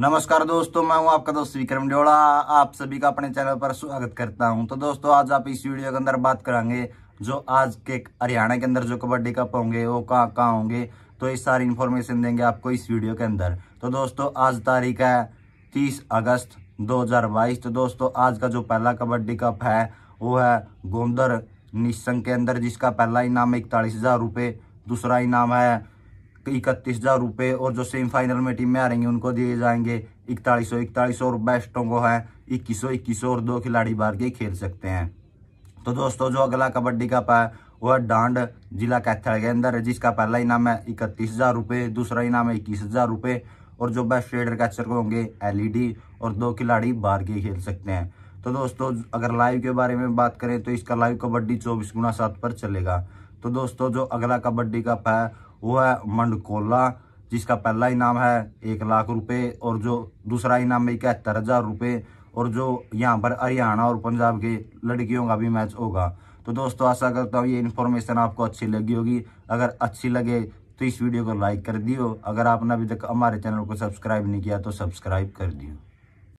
नमस्कार दोस्तों मैं हूं आपका दोस्त विक्रम डोड़ा आप सभी का अपने चैनल पर स्वागत करता हूं तो दोस्तों आज आप इस वीडियो के अंदर बात करेंगे जो आज के हरियाणा के अंदर जो कबड्डी कप होंगे वो कहाँ कहाँ होंगे तो ये सारी इन्फॉर्मेशन देंगे आपको इस वीडियो के अंदर तो दोस्तों आज तारीख है तीस अगस्त दो तो दोस्तों आज का जो पहला कबड्डी कप है वो है गोंदर निशंग के अंदर जिसका पहला इनाम है इकतालीस हज़ार रुपये दूसरा इनाम है इकतीस हज़ार रुपये और जो सेमीफाइनल में टीम में हारेंगे उनको दिए जाएंगे इकतालीस सौ इकतालीस और बेस्टों को है इक्कीस सौ इक्कीस और दो खिलाड़ी बार के खेल सकते हैं तो दोस्तों जो अगला कबड्डी कप है वह डांड जिला कैथल के अंदर है जिसका पहला इनाम है इकतीस हज़ार रुपये दूसरा इनाम है इक्कीस हज़ार रुपये और जो बेस्ट रेडर कैचर को होंगे एलईडी और दो खिलाड़ी बाहर के खेल सकते हैं तो दोस्तों अगर लाइव के बारे में बात करें तो इसका लाइव कबड्डी चौबीस गुना सात पर चलेगा तो दोस्तों जो अगला कबड्डी कप है वो है मंडकोला जिसका पहला इनाम है एक लाख रुपए और जो दूसरा इनाम है इकहत्तर हज़ार रुपये और जो यहाँ पर हरियाणा और पंजाब के लड़कियों का भी मैच होगा तो दोस्तों आशा करता हूँ ये इन्फॉर्मेशन आपको अच्छी लगी होगी अगर अच्छी लगे तो इस वीडियो को लाइक कर दियो अगर आपने अभी तक हमारे चैनल को सब्सक्राइब नहीं किया तो सब्सक्राइब कर दियो